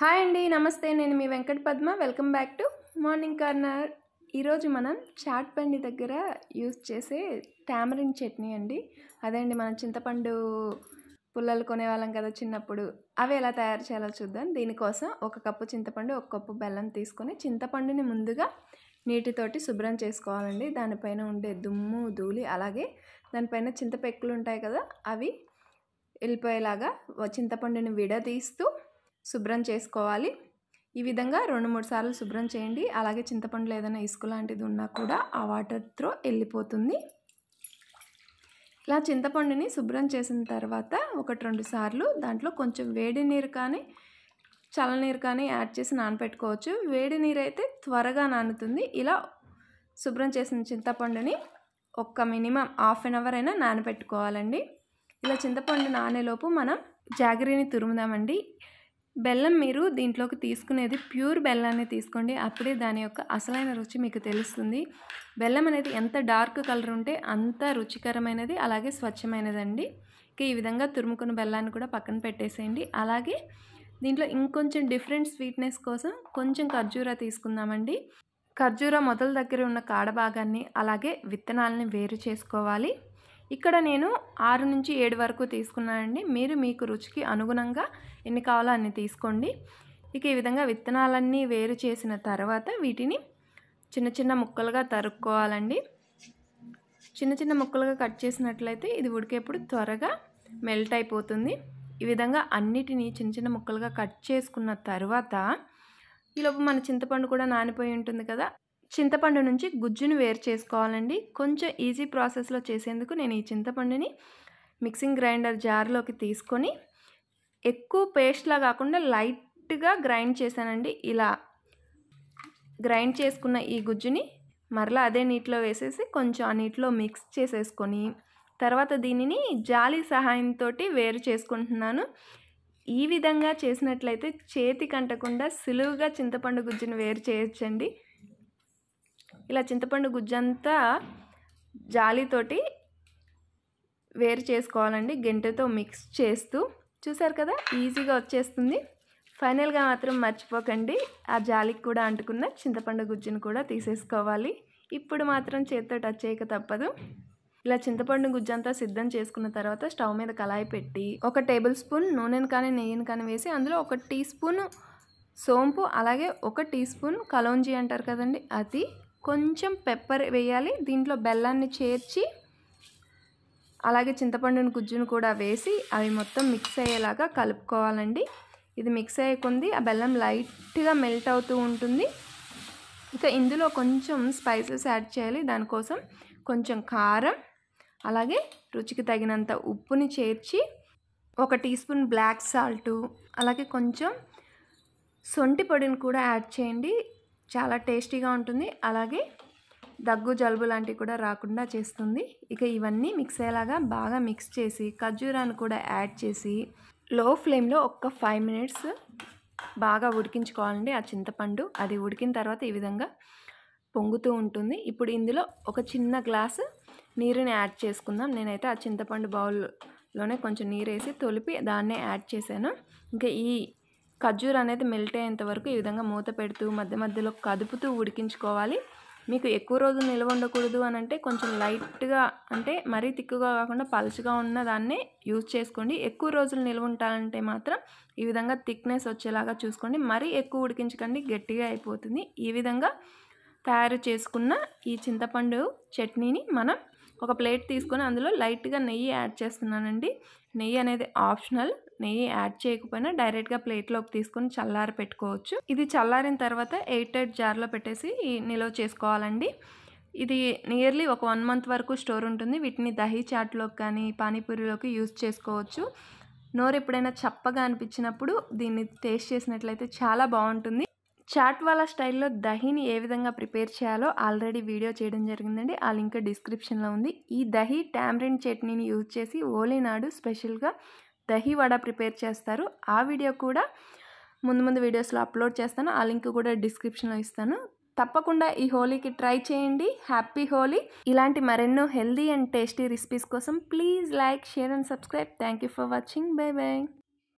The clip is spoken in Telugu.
హాయ్ అండి నమస్తే నేను మీ Venkata Padma welcome back to morning corner ఈరోజు మనం చాట్ పండి దగ్గర యూజ్ చేసే టామరిన్ చట్నీ అండి అదే అండి మనం చింతపండు పుల్లలు కొనేవాళ్ళం కదా చిన్నప్పుడు అవి ఎలా తయారు చేయాలో చూద్దాం దీనికోసం ఒక కప్పు చింతపండు ఒక కప్పు బెల్లం తీసుకొని చింతపండుని ముందుగా నీటితోటి శుభ్రం చేసుకోవాలండి దానిపైన ఉండే దుమ్ము ధూళి అలాగే దానిపైన చింతపెక్కులు ఉంటాయి కదా అవి వెళ్ళిపోయేలాగా చింతపండుని విడదీస్తూ శుభ్రం చేసుకోవాలి ఈ విధంగా రెండు మూడు సార్లు శుభ్రం చేయండి అలాగే చింతపండులో ఏదైనా ఇసుక లాంటిది ఉన్నా కూడా ఆ వాటర్ త్రో వెళ్ళిపోతుంది ఇలా చింతపండుని శుభ్రం చేసిన తర్వాత ఒకటి రెండు సార్లు దాంట్లో కొంచెం వేడి నీరు కానీ చల్లనీరు కానీ యాడ్ చేసి నానపెట్టుకోవచ్చు వేడి నీరు అయితే త్వరగా నానుతుంది ఇలా శుభ్రం చేసిన చింతపండుని ఒక్క మినిమం హాఫ్ అన్ అవర్ అయినా నానపెట్టుకోవాలండి ఇలా చింతపండు నానేలోపు మనం జాగిరిని తురుముదామండి బెల్లం మీరు దీంట్లోకి తీసుకునేది ప్యూర్ బెల్లాన్ని తీసుకోండి అప్పుడే దాని యొక్క అసలైన రుచి మీకు తెలుస్తుంది బెల్లం అనేది ఎంత డార్క్ కలర్ ఉంటే అంత రుచికరమైనది అలాగే స్వచ్ఛమైనదండి ఇక ఈ విధంగా తురుముకున్న బెల్లాన్ని కూడా పక్కన పెట్టేసేయండి అలాగే దీంట్లో ఇంకొంచెం డిఫరెంట్ స్వీట్నెస్ కోసం కొంచెం ఖర్జూరా తీసుకుందామండి ఖర్జూరా మొదల దగ్గర ఉన్న కాడ భాగాన్ని అలాగే విత్తనాలని వేరు చేసుకోవాలి ఇక్కడ నేను ఆరు నుంచి ఏడు వరకు తీసుకున్నానండి మీరు మీకు రుచికి అనుగుణంగా ఎన్ని కావాలో అన్ని తీసుకోండి ఇక ఈ విధంగా విత్తనాలన్నీ వేరు చేసిన తర్వాత వీటిని చిన్న చిన్న ముక్కలుగా తరుక్కోవాలండి చిన్న చిన్న ముక్కలుగా కట్ చేసినట్లయితే ఇది ఉడికేప్పుడు త్వరగా మెల్ట్ అయిపోతుంది ఈ విధంగా అన్నిటినీ చిన్న చిన్న ముక్కలుగా కట్ చేసుకున్న తర్వాత ఈలోపు మన చింతపండు కూడా నానిపోయి ఉంటుంది కదా చింతపండు నుంచి గుజ్జును వేరు చేసుకోవాలండి కొంచెం ఈజీ ప్రాసెస్లో చేసేందుకు నేను ఈ చింతపండుని మిక్సింగ్ గ్రైండర్ జార్లోకి తీసుకొని ఎక్కువ పేస్ట్లా కాకుండా లైట్గా గ్రైండ్ చేశానండి ఇలా గ్రైండ్ చేసుకున్న ఈ గుజ్జుని మరలా అదే నీటిలో వేసేసి కొంచెం ఆ నీటిలో మిక్స్ చేసేసుకొని తర్వాత దీనిని జాలి సహాయంతో వేరు చేసుకుంటున్నాను ఈ విధంగా చేసినట్లయితే చేతి కంటకుండా సులువుగా చింతపండు గుజ్జుని వేరు చేయొచ్చండి ఇలా చింతపండు గుజ్జంతా జాలితోటి వేరు చేసుకోవాలండి గంటతో మిక్స్ చేస్తూ చూసారు కదా ఈజీగా వచ్చేస్తుంది ఫైనల్గా మాత్రం మర్చిపోకండి ఆ జాలికి కూడా అంటుకున్న చింతపండు గుజ్జును కూడా తీసేసుకోవాలి ఇప్పుడు మాత్రం చేత్తో టచ్ చేయక తప్పదు ఇలా చింతపండు గుజ్జంతా సిద్ధం చేసుకున్న తర్వాత స్టవ్ మీద కళాయి పెట్టి ఒక టేబుల్ స్పూన్ నూనెను కానీ నెయ్యిని కానీ వేసి అందులో ఒక టీ స్పూన్ సోంపు అలాగే ఒక టీ స్పూన్ కలోంజీ అంటారు కదండి అది కొంచెం పెప్పర్ వేయాలి దీంట్లో బెల్లాన్ని చేర్చి అలాగే చింతపండుని గుజ్జును కూడా వేసి అవి మొత్తం మిక్స్ అయ్యేలాగా కలుపుకోవాలండి ఇది మిక్స్ అయ్యకుంది ఆ బెల్లం లైట్గా మెల్ట్ అవుతూ ఉంటుంది ఇక ఇందులో కొంచెం స్పైసెస్ యాడ్ చేయాలి దానికోసం కొంచెం కారం అలాగే రుచికి తగినంత ఉప్పుని చేర్చి ఒక టీ స్పూన్ బ్లాక్ సాల్టు అలాగే కొంచెం సొంటి పొడిని కూడా యాడ్ చేయండి చాలా టేస్టీగా ఉంటుంది అలాగే దగ్గు జలుబు లాంటివి కూడా రాకుండా చేస్తుంది ఇక ఇవన్నీ మిక్స్ అయ్యేలాగా బాగా మిక్స్ చేసి ఖర్జూరాన్ని కూడా యాడ్ చేసి లో ఫ్లేమ్లో ఒక్క ఫైవ్ మినిట్స్ బాగా ఉడికించుకోవాలండి ఆ చింతపండు అది ఉడికిన తర్వాత ఈ విధంగా పొంగుతూ ఉంటుంది ఇప్పుడు ఇందులో ఒక చిన్న గ్లాస్ నీరుని యాడ్ చేసుకుందాం నేనైతే ఆ చింతపండు బౌల్లోనే కొంచెం నీరు వేసి తొలిపి దాన్నే యాడ్ చేశాను ఇంకా ఈ ఖర్జూర అనేది మెల్ట్ అయ్యేంత వరకు ఈ విధంగా మూత పెడుతూ మధ్య మధ్యలో కదుపుతూ ఉడికించుకోవాలి మీకు ఎక్కువ రోజులు నిల్వ ఉండకూడదు అని అంటే కొంచెం లైట్గా అంటే మరీ తిక్కుగా కాకుండా పలుచగా ఉన్న దాన్ని యూజ్ చేసుకోండి ఎక్కువ రోజులు నిల్వ ఉంటారంటే మాత్రం ఈ విధంగా థిక్నెస్ వచ్చేలాగా చూసుకోండి మరీ ఎక్కువ ఉడికించకండి గట్టిగా అయిపోతుంది ఈ విధంగా తయారు చేసుకున్న ఈ చింతపండు చట్నీని మనం ఒక ప్లేట్ తీసుకొని అందులో లైట్గా నెయ్యి యాడ్ చేస్తున్నానండి నెయ్యి అనేది ఆప్షనల్ నెయ్యి యాడ్ చేయకపోయినా డైరెక్ట్గా ప్లేట్లోకి తీసుకొని చల్లారి పెట్టుకోవచ్చు ఇది చల్లారిన తర్వాత ఎయిట్ ఎయిట్ జార్లో పెట్టేసి నిల్వ చేసుకోవాలండి ఇది నియర్లీ ఒక వన్ మంత్ వరకు స్టోర్ ఉంటుంది వీటిని దహీ చాట్లోకి కానీ పానీపూరిలోకి యూజ్ చేసుకోవచ్చు నోరు ఎప్పుడైనా చప్పగా అనిపించినప్పుడు దీన్ని టేస్ట్ చేసినట్లయితే చాలా బాగుంటుంది చాట్ వాళ్ళ స్టైల్లో దహీని ఏ విధంగా ప్రిపేర్ చేయాలో ఆల్రెడీ వీడియో చేయడం జరిగిందండి ఆ లింక్ డిస్క్రిప్షన్లో ఉంది ఈ దహీ ట్యామరిన్ చట్నీని యూజ్ చేసి ఓలీనాడు నాడు స్పెషల్గా దహి వడ ప్రిపేర్ చేస్తారు ఆ వీడియో కూడా ముందు ముందు వీడియోస్లో అప్లోడ్ చేస్తాను ఆ లింక్ కూడా డిస్క్రిప్షన్లో ఇస్తాను తప్పకుండా ఈ హోలీకి ట్రై చేయండి హ్యాపీ హోలీ ఇలాంటి మరెన్నో హెల్దీ అండ్ టేస్టీ రెసిపీస్ కోసం please like share and subscribe thank you for watching bye by